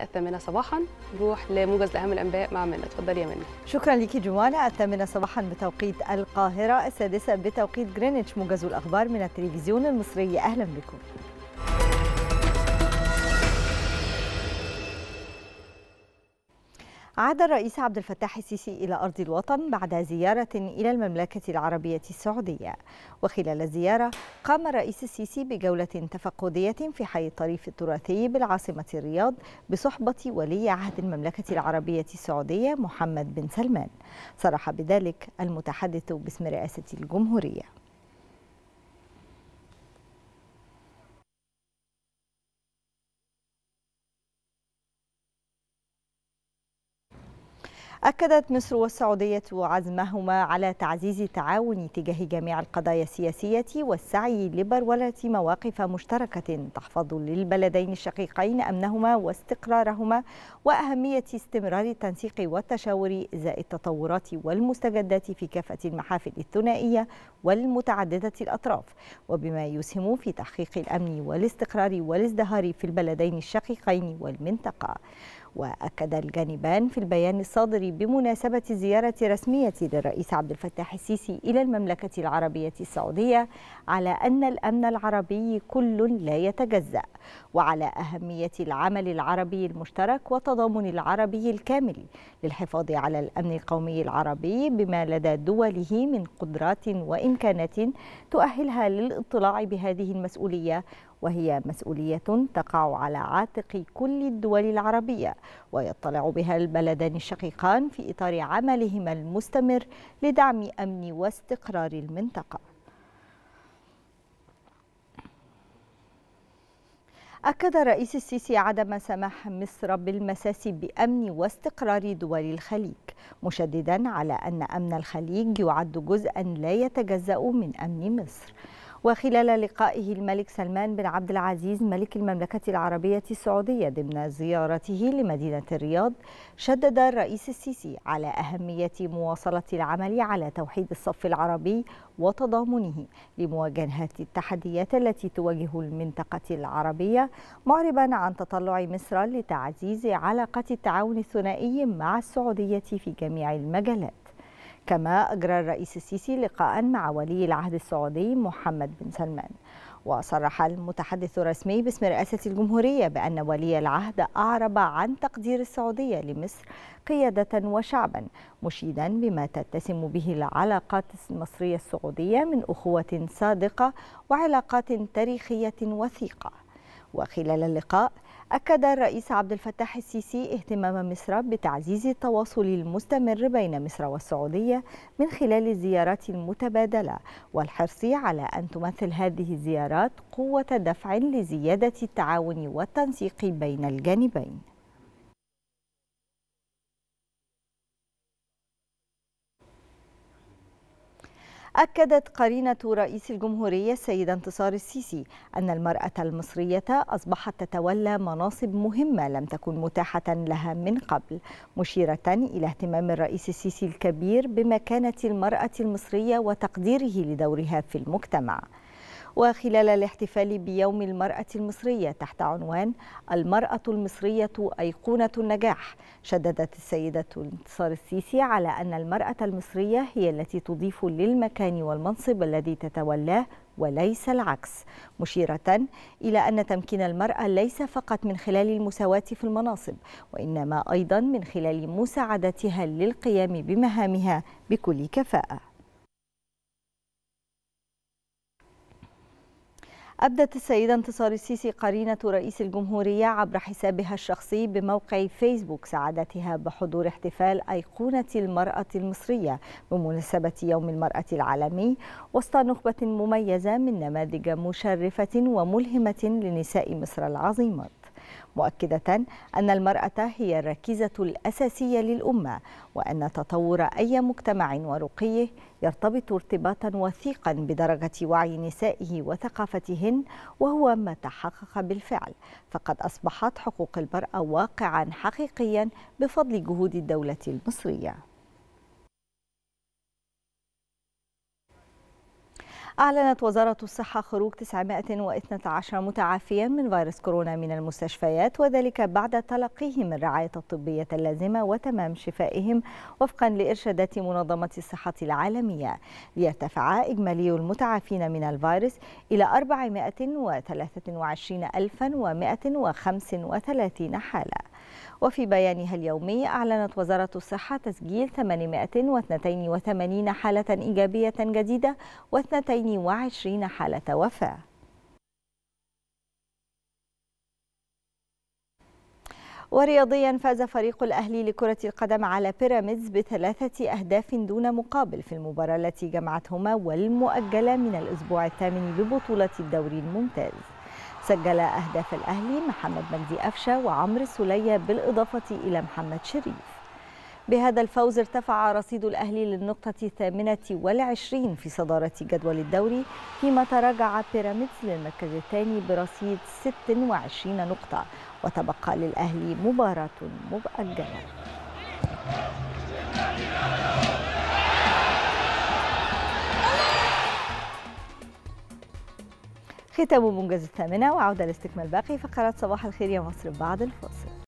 الثامنة صباحا نروح لموجز أهم الأنباء مع منى اتفضلي يا منى شكرا ليكي جمانة الثامنة صباحا بتوقيت القاهرة السادسة بتوقيت جرينتش موجز الأخبار من التلفزيون المصري أهلا بكم عاد الرئيس عبد الفتاح السيسي إلى أرض الوطن بعد زيارة إلى المملكة العربية السعودية وخلال الزيارة قام الرئيس السيسي بجولة تفقدية في حي الطريف التراثي بالعاصمة الرياض بصحبة ولي عهد المملكة العربية السعودية محمد بن سلمان صرح بذلك المتحدث باسم رئاسة الجمهورية أكدت مصر والسعودية عزمهما على تعزيز التعاون تجاه جميع القضايا السياسية والسعي لبرولة مواقف مشتركة تحفظ للبلدين الشقيقين أمنهما واستقرارهما وأهمية استمرار التنسيق والتشاور إزاء التطورات والمستجدات في كافة المحافل الثنائية والمتعددة الأطراف وبما يسهم في تحقيق الأمن والاستقرار والازدهار في البلدين الشقيقين والمنطقة وأكد الجانبان في البيان الصادر بمناسبة زيارة رسمية للرئيس عبد الفتاح السيسي إلى المملكة العربية السعودية على أن الأمن العربي كل لا يتجزأ وعلى أهمية العمل العربي المشترك وتضامن العربي الكامل للحفاظ على الأمن القومي العربي بما لدى دوله من قدرات وإمكانات تؤهلها للاطلاع بهذه المسؤولية وهي مسؤولية تقع على عاتق كل الدول العربية ويطلع بها البلدان الشقيقان في إطار عملهما المستمر لدعم أمن واستقرار المنطقة أكد الرئيس السيسي عدم سماح مصر بالمساس بأمن واستقرار دول الخليج مشددا على أن أمن الخليج يعد جزءا لا يتجزأ من أمن مصر وخلال لقائه الملك سلمان بن عبد العزيز ملك المملكة العربية السعودية ضمن زيارته لمدينة الرياض شدد الرئيس السيسي على أهمية مواصلة العمل على توحيد الصف العربي وتضامنه لمواجهة التحديات التي تواجه المنطقة العربية معربا عن تطلع مصر لتعزيز علاقة التعاون الثنائي مع السعودية في جميع المجالات كما أجرى الرئيس السيسي لقاء مع ولي العهد السعودي محمد بن سلمان وصرح المتحدث الرسمي باسم رئاسة الجمهورية بأن ولي العهد أعرب عن تقدير السعودية لمصر قيادة وشعبا مشيدا بما تتسم به العلاقات المصرية السعودية من أخوة صادقة وعلاقات تاريخية وثيقة وخلال اللقاء أكد الرئيس عبد الفتاح السيسي اهتمام مصر بتعزيز التواصل المستمر بين مصر والسعودية من خلال الزيارات المتبادلة والحرص على أن تمثل هذه الزيارات قوة دفع لزيادة التعاون والتنسيق بين الجانبين أكدت قرينة رئيس الجمهورية السيدة انتصار السيسي أن المرأة المصرية أصبحت تتولى مناصب مهمة لم تكن متاحة لها من قبل مشيرة إلى اهتمام الرئيس السيسي الكبير بمكانة المرأة المصرية وتقديره لدورها في المجتمع وخلال الاحتفال بيوم المرأة المصرية تحت عنوان المرأة المصرية أيقونة النجاح شددت السيدة انتصار السيسي على أن المرأة المصرية هي التي تضيف للمكان والمنصب الذي تتولاه وليس العكس مشيرة إلى أن تمكين المرأة ليس فقط من خلال المساواة في المناصب وإنما أيضا من خلال مساعدتها للقيام بمهامها بكل كفاءة أبدت السيدة انتصار السيسي قرينة رئيس الجمهورية عبر حسابها الشخصي بموقع فيسبوك سعادتها بحضور احتفال أيقونة المرأة المصرية بمناسبة يوم المرأة العالمي وسط نخبة مميزة من نماذج مشرفة وملهمة لنساء مصر العظيمة مؤكدة أن المرأة هي الركيزة الأساسية للأمة وأن تطور أي مجتمع ورقيه يرتبط ارتباطا وثيقا بدرجة وعي نسائه وثقافتهن وهو ما تحقق بالفعل فقد أصبحت حقوق المرأة واقعا حقيقيا بفضل جهود الدولة المصرية أعلنت وزارة الصحة خروج 912 متعافيا من فيروس كورونا من المستشفيات وذلك بعد تلقيهم الرعاية الطبية اللازمة وتمام شفائهم وفقا لإرشادات منظمة الصحة العالمية ليرتفع إجمالي المتعافين من الفيروس إلى 423135 حالة وفي بيانها اليومي أعلنت وزارة الصحة تسجيل 882 حالة إيجابية جديدة و22 حالة وفاة ورياضيا فاز فريق الأهلي لكرة القدم على بيراميدز بثلاثة أهداف دون مقابل في المباراة التي جمعتهما والمؤجلة من الأسبوع الثامن ببطولة الدوري الممتاز سجل أهداف الأهلي محمد مجدي أفشا وعمرو السلية بالإضافة إلى محمد شريف بهذا الفوز ارتفع رصيد الأهلي للنقطة الثامنة والعشرين في صدارة جدول الدوري فيما تراجع بيراميدز للمركز الثاني برصيد 26 نقطة وتبقى للأهلي مباراة مؤجلة ختام منجز الثامنة وعودة لاستكمال باقي فقرات صباح الخير يا مصر بعد الفاصل